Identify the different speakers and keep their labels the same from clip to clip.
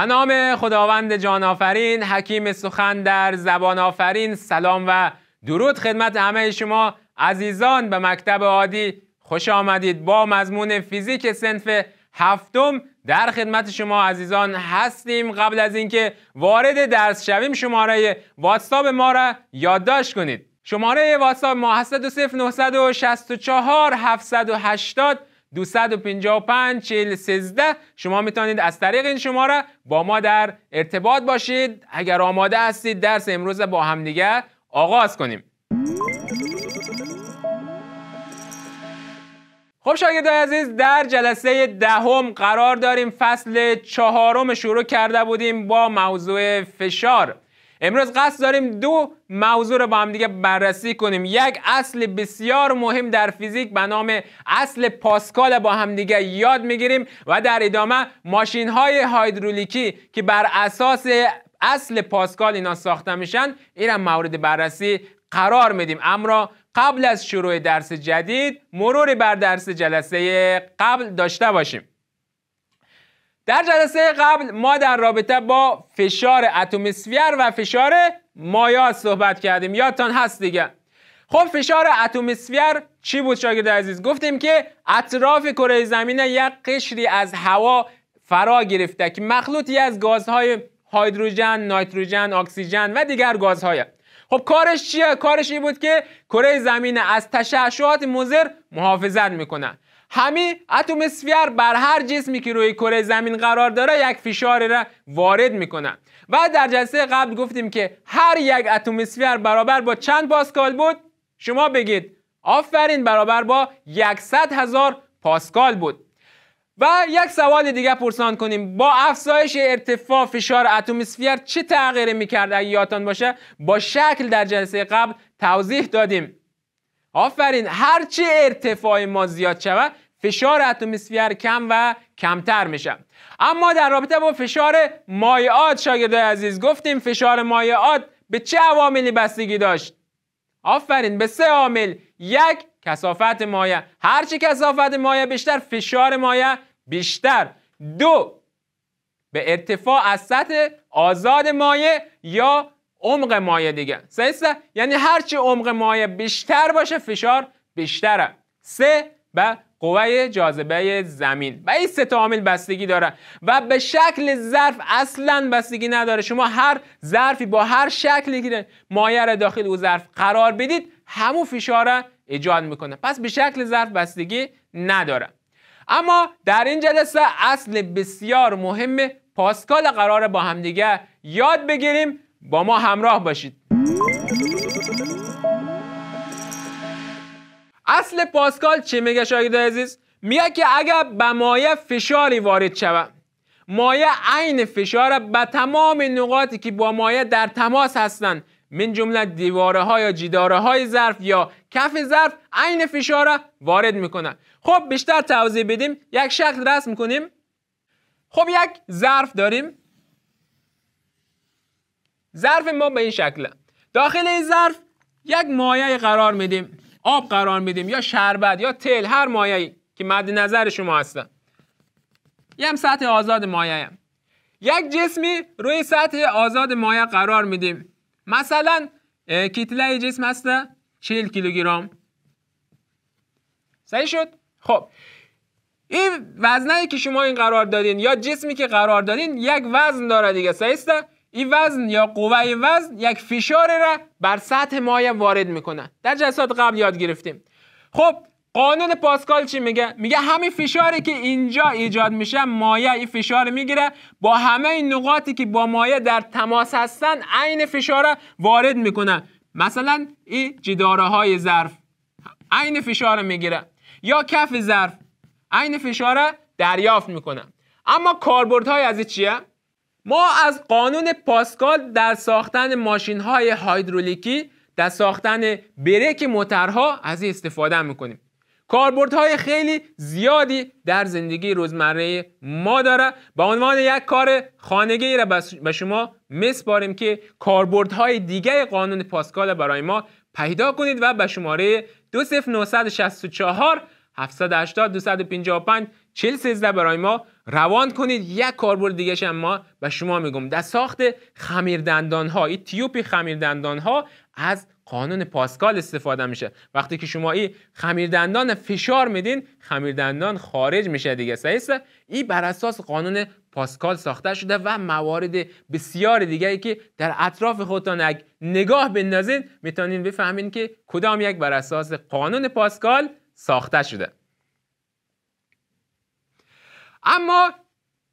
Speaker 1: به نام خداوند جان آفرین حکیم سخن در زبان آفرین سلام و درود خدمت همه شما عزیزان به مکتب عادی خوش آمدید با مضمون فیزیک سنف هفتم در خدمت شما عزیزان هستیم قبل از اینکه وارد درس شویم شماره واتساپ ما را یادداشت کنید شماره واتساپ ما هست 780 255 40 13 شما میتونید از طریق این شماره با ما در ارتباط باشید اگر آماده هستید درس امروز با همدیگه آغاز کنیم خب شاگردای عزیز در جلسه دهم قرار داریم فصل چهارم شروع کرده بودیم با موضوع فشار امروز قصد داریم دو موضوع رو با هم دیگه بررسی کنیم یک اصل بسیار مهم در فیزیک به نام اصل پاسکال با هم دیگه یاد میگیریم و در ادامه ماشین های هایدرولیکی که بر اساس اصل پاسکال اینا ساخته میشن این مورد بررسی قرار میدیم اما قبل از شروع درس جدید مروری بر درس جلسه قبل داشته باشیم در جلسه قبل ما در رابطه با فشار اتمسفیر و فشار مایا صحبت کردیم یادتان هست دیگه خب فشار اتمسفیر چی بود شاگرد عزیز گفتیم که اطراف کره زمین یک قشری از هوا فرا گرفته که مخلوطی از گازهای هیدروژن، نایتروژن، اکسیژن و دیگر گازهای خب کارش چیه؟ کارش این بود که کره زمین از تشعشعات مضر محافظت میکنه همی اتم بر هر جسمی که روی کره زمین قرار داره یک فشار را وارد میکنه و در جلسه قبل گفتیم که هر یک اتم برابر با چند پاسکال بود شما بگید آفرین برابر با یکصد هزار پاسکال بود و یک سوال دیگه پرسان کنیم با افزایش ارتفاع فشار اتم چه تغییری میکرد اگه یادتان باشه با شکل در جلسه قبل توضیح دادیم آفرین هرچی ارتفاع ما زیاد شود فشار اتم کم و کمتر میشه اما در رابطه با فشار مایعات شاگردای عزیز گفتیم فشار مایعات به چه عواملی بستگی داشت آفرین به سه عامل یک کسافت مایع هرچی کسافت مایع بیشتر فشار مایع بیشتر دو به ارتفاع از سطح آزاد مایع یا عمق مایه دیگه سه یعنی هرچی عمق مایه بیشتر باشه فشار بیشتره سه به قوه جاذبه زمین و این سه تا عامل بستگی داره و به شکل ظرف اصلا بستگی نداره شما هر ظرفی با هر شکلی که مایع را داخل او ظرف قرار بدید همون فشار ایجاد میکنه پس به شکل ظرف بستگی نداره اما در این جلسه اصل بسیار مهم پاسکال قرار با همدیگه یاد بگیریم با ما همراه باشید اصل پاسکال چه میگه شاگرد عزیز میگه که اگر به مایه فشاری وارد شود مایه عین فشار به تمام نقاطی که با مایه در تماس هستند من جمله دیواره ها یا جداره های ظرف یا کف ظرف عین فشار وارد میکنه خب بیشتر توضیح بدیم یک شکل رسم کنیم خب یک ظرف داریم ظرف ما به این شکله داخل این ظرف یک مایه قرار میدیم آب قرار میدیم یا شربت یا تل هر مایعی که مد نظر شما هستن یه هم سطح آزاد هم. یک جسمی روی سطح آزاد مایه قرار میدیم مثلا کتله جسم هست 40 کیلوگرم صحیح شد خب این وزنه که شما این قرار دادین یا جسمی که قرار دادین یک وزن داره دیگه صحیح این وزن یا قوه وزن یک فشار را بر سطح مایع وارد میکنه در جلسات قبل یاد گرفتیم خب قانون پاسکال چی میگه میگه همین فشاری که اینجا ایجاد میشه مایع این فشار میگیره با همه این نقاطی که با مایع در تماس هستن عین فشار وارد میکنه مثلا این جداره های ظرف عین فشار میگیره یا کف ظرف عین فشار دریافت میکنه اما کاربردهای از چیه ما از قانون پاسکال در ساختن ماشین های هایدرولیکی در ساختن بریک موترها از این استفاده میکنیم کاربردهای خیلی زیادی در زندگی روزمره ما داره به عنوان یک کار خانگی را به شما میسپاریم که کاربردهای دیگه قانون پاسکال برای ما پیدا کنید و به شماره 2964 780 255 4013 برای ما روان کنید یک کاربرد دیگه هم ما به شما میگم در ساخت خمیردندان ها این تیوپی خمیردندان ها از قانون پاسکال استفاده میشه وقتی که شما این خمیردندان فشار میدین خمیردندان خارج میشه دیگه صحیح این بر اساس قانون پاسکال ساخته شده و موارد بسیار ای که در اطراف خودتان نگاه بندازین میتونین بفهمین که کدام یک بر اساس قانون پاسکال ساخته شده اما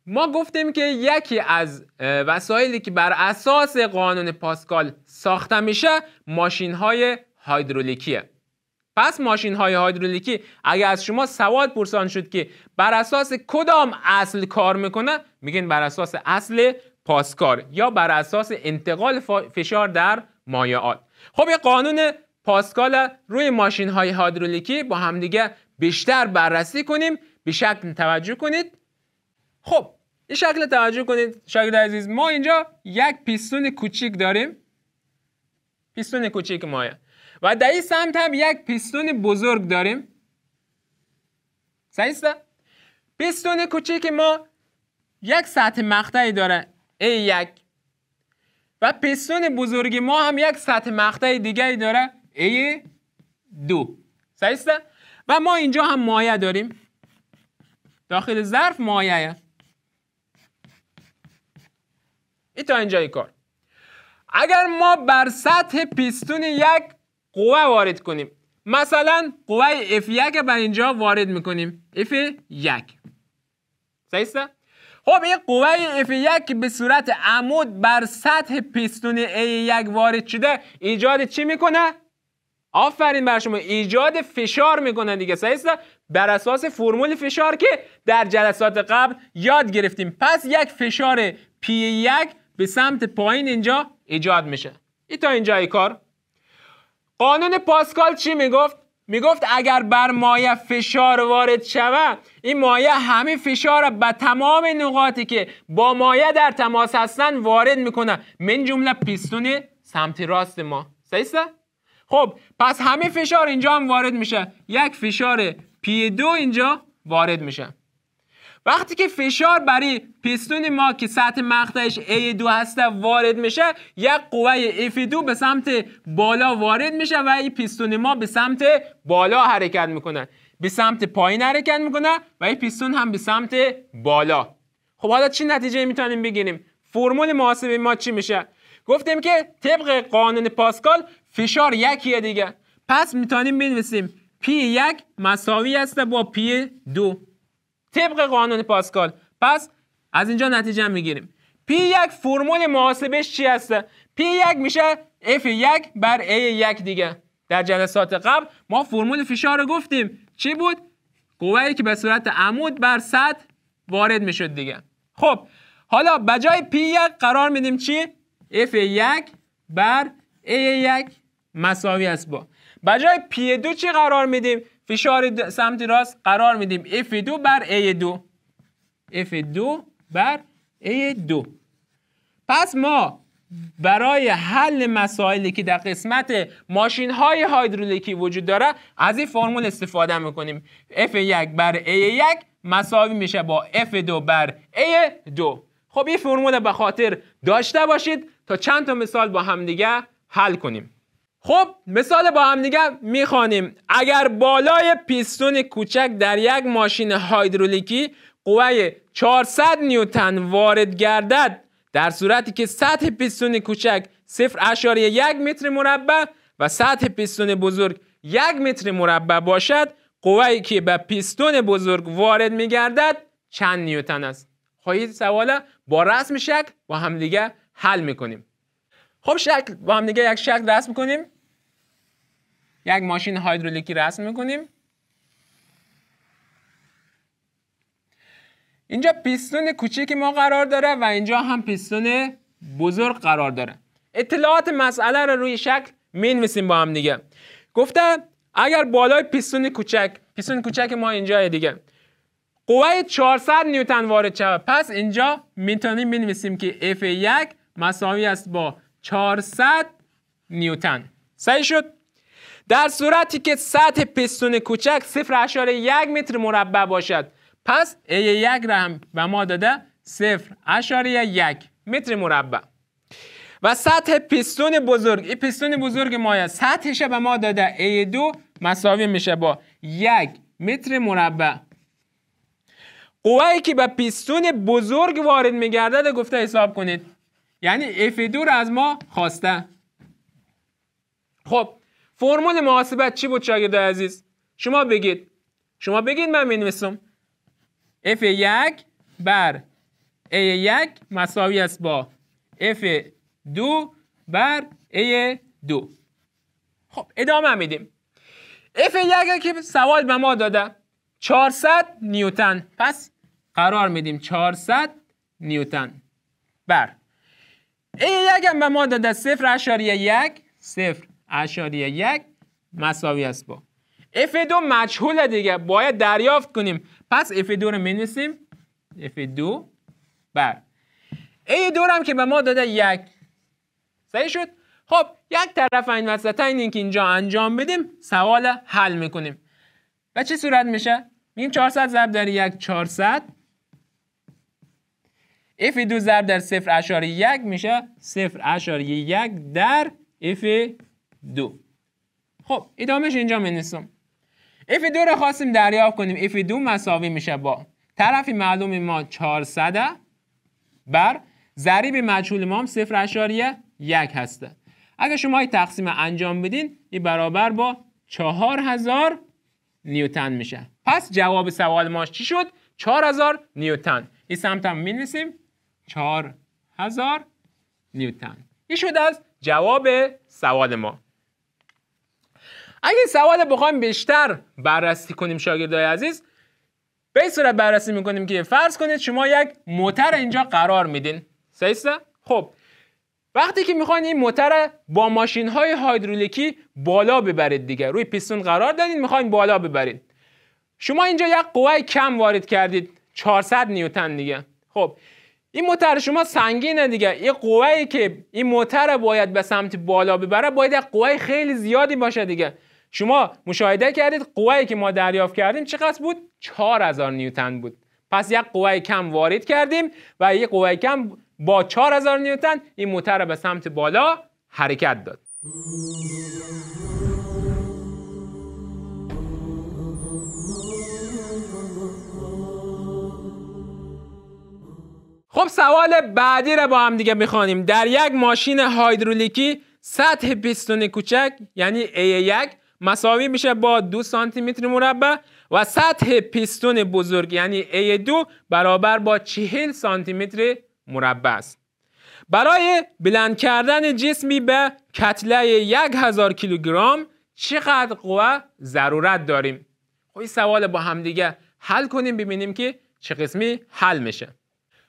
Speaker 1: ما گفتیم که یکی از وسایلی که بر اساس قانون پاسکال ساخته میشه ماشین های هایدرولیکیه پس ماشین های هایدرولیکی اگر از شما سوال پرسان شد که بر اساس کدام اصل کار میکنه میگین بر اساس اصل پاسکار یا بر اساس انتقال فشار در مایعات خب یه قانون پاسکال روی ماشین های هایدرولیکی با همدیگه بیشتر بررسی کنیم به شکل توجه کنید خب این شکل توجه کنید شاگرد عزیز ما اینجا یک پیستون کوچیک داریم پیستون کوچیک مایه و در این سمت هم یک پیستون بزرگ داریم صحیح پیستون کوچیک ما یک سطح مقطعی داره A1 و پیستون بزرگ ما هم یک سطح مقطعی دیگری داره A2 صحیح و ما اینجا هم مایه داریم داخل ظرف مایعه این تا اینجای کار اگر ما بر سطح پیستون یک قوه وارد کنیم مثلا قوه F1 بر اینجا وارد میکنیم F1 صحیح خب این قوه F1 که به صورت عمود بر سطح پیستون A1 وارد شده ایجاد چی میکنه؟ آفرین بر شما ایجاد فشار میکنن دیگه صحیح بر اساس فرمول فشار که در جلسات قبل یاد گرفتیم پس یک فشار پی یک به سمت پایین اینجا ایجاد میشه ای تا اینجا کار قانون پاسکال چی میگفت میگفت اگر بر مایه فشار وارد شود این مایه همه فشار را به تمام نقاطی که با مایه در تماس هستن وارد میکنه من جمله پیستون سمت راست ما صحیح خب پس همه فشار اینجا هم وارد میشه یک فشار پی 2 اینجا وارد میشه وقتی که فشار برای پیستون ما که سطح مقطعش A2 هسته وارد میشه یک قوه F2 به سمت بالا وارد میشه و این پیستون ما به سمت بالا حرکت میکنه به سمت پایین حرکت میکنه و این پیستون هم به سمت بالا خب حالا چی نتیجه میتونیم بگیریم فرمول محاسبه ما چی میشه گفتیم که طبق قانون پاسکال فشار یکیه دیگه پس می میتونیم بینیم P1 مساوی است با P2 طبق قانون پاسکال پس از اینجا نتیجه میگیریم P1 فرمول معادله چیه است؟ P1 میشه F1 بر A1 دیگه در جلسات قبل ما فرمول فشار گفتیم چی بود؟ قدری که به صورت عمود بر ساد وارد میشد دیگه خب حالا به جای P1 قرار میدیم چی؟ F1 بر A1 مساوی است با بجای پی 2 چی قرار میدیم فشار سمت راست قرار میدیم اف دو بر ای دو اف دو بر ای دو پس ما برای حل مسائلی که در قسمت ماشین های هایدرولیکی وجود داره از این فرمول استفاده میکنیم F1 بر A1 مساوی میشه با F2 بر A2 خب این فرمول به خاطر داشته باشید تا چند تا مثال با همدیگه حل کنیم خب مثال با هم دیگه میخوانیم اگر بالای پیستون کوچک در یک ماشین هایدرولیکی قوه 400 نیوتن وارد گردد در صورتی که سطح پیستون کوچک 0.1 متر مربع و سطح پیستون بزرگ یک متر مربع باشد قوایی که به پیستون بزرگ وارد میگردد چند نیوتن است خواهید خب، سواله با رسم شکل با همدیگه حل میکنیم خب شکل با همدیگه یک شکل رسم میکنیم یک ماشین هایدرولیکی رسم میکنیم اینجا پیستون کوچیکی ما قرار داره و اینجا هم پیستون بزرگ قرار داره اطلاعات مسئله رو روی شکل مینویسیم با هم دیگه گفته اگر بالای پیستون کوچک پیستون کوچک ما اینجا دیگه قوه 400 نیوتن وارد شود پس اینجا میتونیم بنویسیم که F1 مساوی است با 400 نیوتن صحیح شد در صورتی که سطح پستون کوچک صفر یک متر مربع باشد پس ای یک را هم به ما داده یک متر مربع و سطح پستون بزرگ این پستون بزرگ مایه سطحش به ما داده ای دو مساوی میشه با یک متر مربع قوه که به پیستون بزرگ وارد ده گفته حساب کنید یعنی F2 از ما خواسته خب فرمول محاسبت چی بود شاگرد عزیز شما بگید شما بگید من بنویسم f1 بر a1 مساوی است با f2 بر a2 خب ادامه میدیم f1 که سوال به ما داده 400 نیوتن پس قرار میدیم 400 نیوتن بر a1 هم به ما داده 0.1 0 اشاریه یک مساوی است با F2 مجهوله دیگه باید دریافت کنیم پس F2 رو می‌نویسیم F2 بر A2 هم که به ما داده یک صحیح شد خب یک طرف این وسط این که اینجا انجام بدیم سوال حل میکنیم و چه صورت میشه میگیم 400 ضرب در یک 400 F2 ضرب در 0.1 میشه 0.1 در F دو خب ادامهش اینجا می‌نویسم اف دو رو خواستیم دریافت کنیم اف دو مساوی میشه با طرفی معلوم ما 400 بر ضریب مجهول ما هم یک هسته اگر شما این تقسیم انجام بدین این برابر با 4000 نیوتن میشه پس جواب سوال ما چی شد 4000 نیوتن این سمت هم می‌نویسیم 4000 نیوتن این شد از جواب سوال ما اگه سواد بخوایم بیشتر بررسی کنیم شاگردای عزیز به صورت بررسی میکنیم که فرض کنید شما یک موتر اینجا قرار میدین سیسته؟ خب وقتی که میخواین این موتر با ماشین های هایدرولیکی بالا ببرید دیگه روی پیستون قرار دادین میخواین بالا ببرید شما اینجا یک قوه کم وارد کردید 400 نیوتن دیگه خب این موتر شما سنگینه دیگه این قوه که این موتر باید به سمت بالا ببره باید یک قوه خیلی زیادی باشه دیگه شما مشاهده کردید قوایی که ما دریافت کردیم چقدر بود هزار نیوتن بود پس یک قوه کم وارد کردیم و یک قوه کم با هزار نیوتن این موتر به سمت بالا حرکت داد خب سوال بعدی رو با هم دیگه میخوانیم در یک ماشین هایدرولیکی سطح پیستون کوچک یعنی A1 مساوی میشه با دو سانتی متر مربع و سطح پیستون بزرگ یعنی A2 برابر با 40 سانتی متر مربع است برای بلند کردن جسمی به کتله 1000 کیلوگرم چقدر قوه ضرورت داریم خب این سوال با همدیگه حل کنیم ببینیم که چه قسمی حل میشه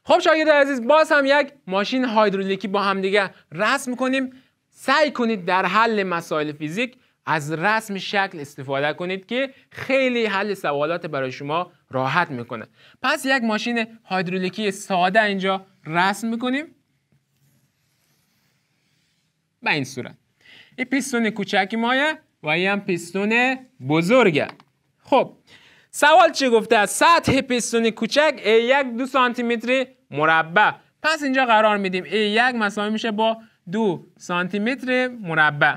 Speaker 1: خب شاگرد عزیز باز هم یک ماشین هایدرولیکی با همدیگه رسم کنیم سعی کنید در حل مسائل فیزیک از رسم شکل استفاده کنید که خیلی حل سوالات برای شما راحت میکنه پس یک ماشین هایدرولیکی ساده اینجا رسم میکنیم به این صورت این پیستون کوچک مایه و این هم پیستون بزرگه خب سوال چه گفته سطح پیستون کوچک ای یک دو سانتی متر مربع پس اینجا قرار میدیم ای یک مساوی میشه با دو سانتی متر مربع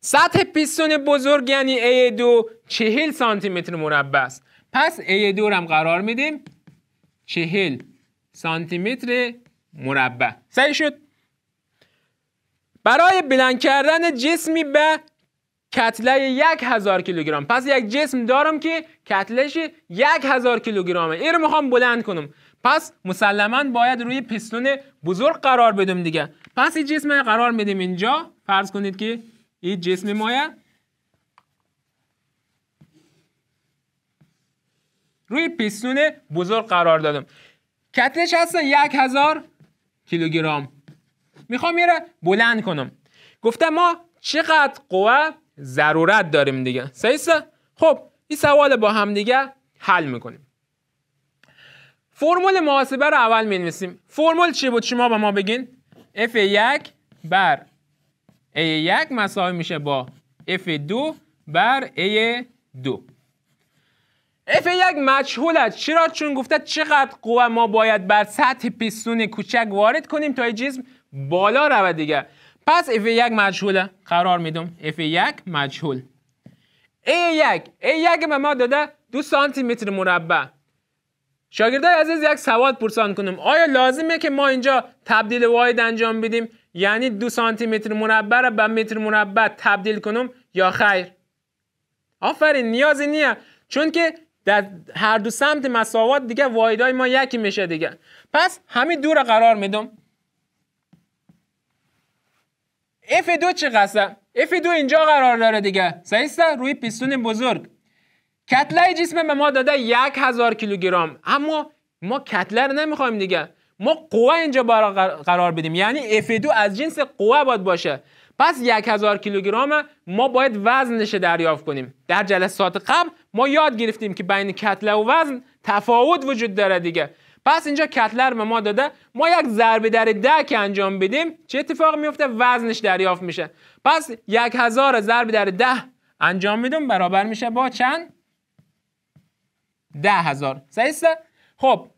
Speaker 1: سطح پیستون بزرگ یعنی A2 چهل سانتی متر مربع است پس A2 رو هم قرار میدیم چهل سانتی متر مربع صحیح شد برای بلند کردن جسمی به کتله یک هزار کیلوگرم پس یک جسم دارم که کتلش یک هزار کیلوگرمه این رو میخوام بلند کنم پس مسلما باید روی پیستون بزرگ قرار بدم دیگه پس این جسم قرار میدیم اینجا فرض کنید که ये جسم مایه روی پیستون بزرگ قرار دادم کتنش هستن یک هزار کیلوگرم میخوام میره بلند کنم گفتم ما چقدر قوه ضرورت داریم دیگه سیسته؟ خب این سوال با هم دیگه حل میکنیم فرمول محاسبه رو اول می فرمول چی بود شما به ما بگین F1 بر a یک مساوی میشه با f دو بر a دو f یک مجهول چرا چون گفته چقدر قوه ما باید بر سطح پیستون کوچک وارد کنیم تا جسم بالا رود دیگه پس f یک مجهوله قرار میدم f یک مجهول a یک a یک به ما داده دو سانتی متر مربع شاگردای عزیز یک سوال پرسان کنم آیا لازمه که ما اینجا تبدیل واحد انجام بدیم یعنی دو سانتی متر مربع را به متر مربع تبدیل کنم یا خیر آفرین نیازی نیه چون که در هر دو سمت مساوات دیگه واحدهای ما یکی میشه دیگه پس همین دو را قرار میدم F دو چه قصه؟ اف دو اینجا قرار داره دیگه سیسته روی پیستون بزرگ کتله جسم به ما داده یک هزار کیلوگرم اما ما کتله رو نمیخوایم دیگه ما قوه اینجا قرار بدیم یعنی F2 از جنس قوه باید باشه پس یک هزار کیلوگرم ما باید وزنش دریافت کنیم در جلسات قبل ما یاد گرفتیم که بین کتله و وزن تفاوت وجود داره دیگه پس اینجا کتلر به ما داده ما یک ضربه در ده که انجام بدیم چه اتفاق میفته وزنش دریافت میشه پس یک هزار ضرب در ده انجام میدم برابر میشه با چند ده هزار سعیسته خب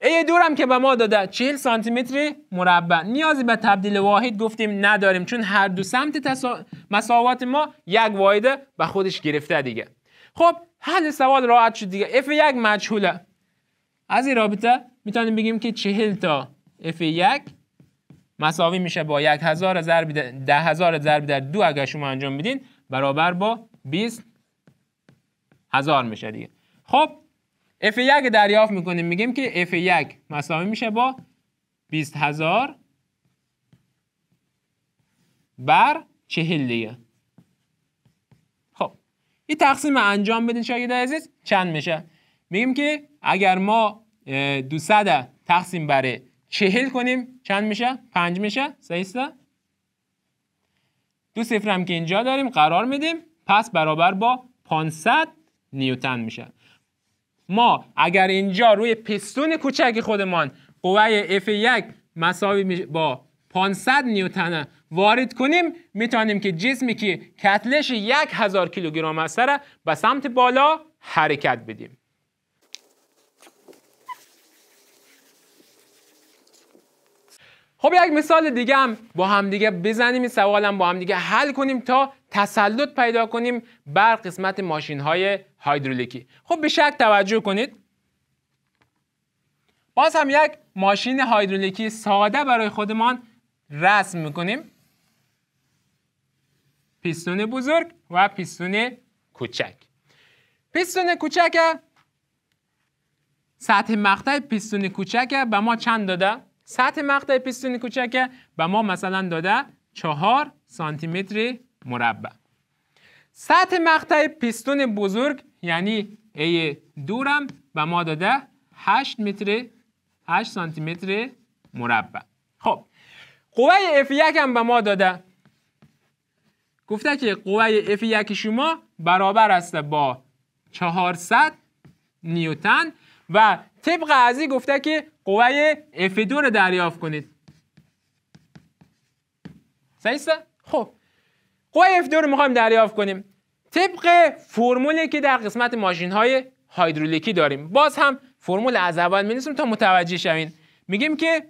Speaker 1: ای دورم که به ما داده 40 سانتی متر مربع نیازی به تبدیل واحد گفتیم نداریم چون هر دو سمت تسا... مساوات ما یک واحد به خودش گرفته دیگه خب حل سوال راحت شد دیگه f 1 مجهوله از این رابطه میتونیم بگیم که 40 تا f 1 مساوی میشه با 1000 ضرب در 10000 ضرب در 2 اگر شما انجام بدین برابر با 20 هزار میشه دیگه خب اف یک دریافت میکنیم میگیم که اف 1 مساوی میشه با 20000 بر 40 دیگه خب این تقسیم انجام بدین شاگرد عزیز چند میشه میگیم که اگر ما 200 تقسیم بر 40 کنیم چند میشه 5 میشه 300 دو صفر هم که اینجا داریم قرار میدیم پس برابر با 500 نیوتن میشه ما اگر اینجا روی پستون کوچک خودمان قوه F1 مساوی با 500 نیوتن وارد کنیم میتونیم که جسمی که کتلش 1000 کیلوگرم است را به سمت بالا حرکت بدیم خب یک مثال دیگه هم با همدیگه بزنیم این سوالم با همدیگه حل کنیم تا تسلط پیدا کنیم بر قسمت ماشین های هایدرولیکی خب به شک توجه کنید باز هم یک ماشین هایدرولیکی ساده برای خودمان رسم میکنیم پیستون بزرگ و پیستون کوچک پیستون کوچک سطح مقطع پیستون کوچک به ما چند داده؟ سطح مقطع پیستون کوچک به ما مثلا داده چهار سانتی مربع سطح مقطع پیستون بزرگ یعنی ای دورم به ما داده 8 متر 8 سانتی متر مربع خب قوه F1 هم به ما داده گفته که قوه F1 شما برابر است با 400 نیوتن و طبق ازی گفته که قوه F2 رو دریافت کنید. صحیح خب F2 رو میخوایم دریافت کنیم طبق فرمولی که در قسمت ماشین های هایدرولیکی داریم باز هم فرمول از اول می‌نویسیم تا متوجه شوین میگیم که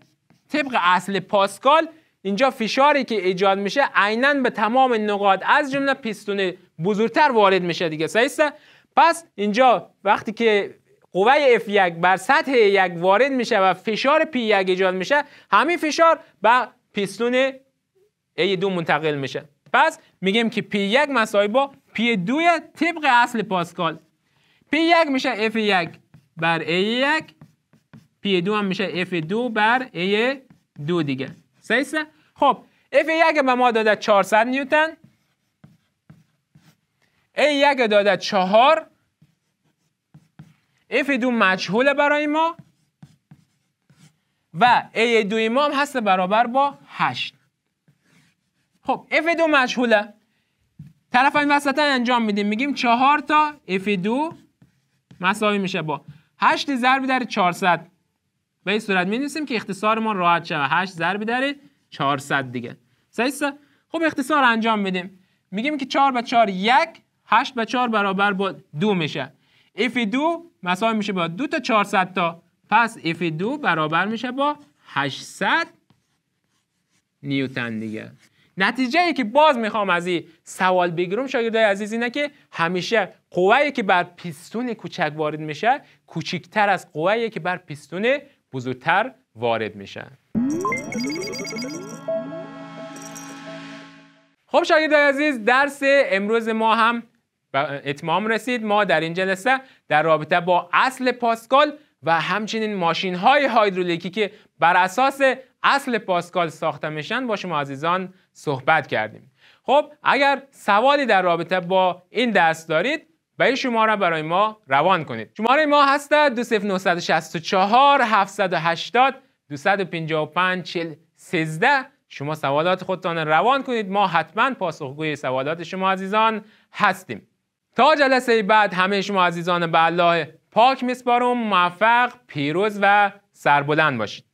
Speaker 1: طبق اصل پاسکال اینجا فشاری که ایجاد میشه عینا به تمام نقاط از جمله پیستون بزرگتر وارد میشه دیگه صحیحه پس اینجا وقتی که قوه F1 بر سطح یک وارد میشه و فشار P1 ایجاد میشه همین فشار به پیستون A2 منتقل میشه پس میگم که P1 مسئول با P2 تبدیل عکسی پاسکال. P1 میشه F1 بر A1. P2 هم میشه F2 بر A2 دیگه. سعی سه؟ خوب F1 به ما داده 400 نیوتن. A1 داده 4. F2 مجهوله برای ما. و A2 هم هست برابر با 8. خب F2 مجهوله طرف این وسطه انجام میدیم میگیم 4 تا F2 مساوی میشه با 8 ضرب در 400 به این صورت می‌نویسیم که اختصار ما راحت شه 8 ضرب در 400 دیگه صحیح خب اختصار انجام میدیم میگیم که 4 به 4 1 8 به 4 برابر با 2 میشه F2 مساوی میشه با 2 تا 400 تا پس F2 برابر میشه با 800 نیوتن دیگه نتیجه ای که باز میخوام از این سوال بگیرم شاگردای عزیز اینه که همیشه قوایی که بر پیستون کوچک وارد میشه کوچکتر از قوایی که بر پیستون بزرگتر وارد میشه خب شاگردای عزیز درس امروز ما هم اتمام رسید ما در این جلسه در رابطه با اصل پاسکال و همچنین ماشین های هایدرولیکی که بر اساس اصل پاسکال ساخته میشن با شما عزیزان صحبت کردیم خب اگر سوالی در رابطه با این دست دارید به این شماره برای ما روان کنید شماره ما هست 20964 780 255 40 شما سوالات خودتان روان کنید ما حتما پاسخگوی سوالات شما عزیزان هستیم تا جلسه بعد همه شما عزیزان به الله پاک میسپارم موفق پیروز و سربلند باشید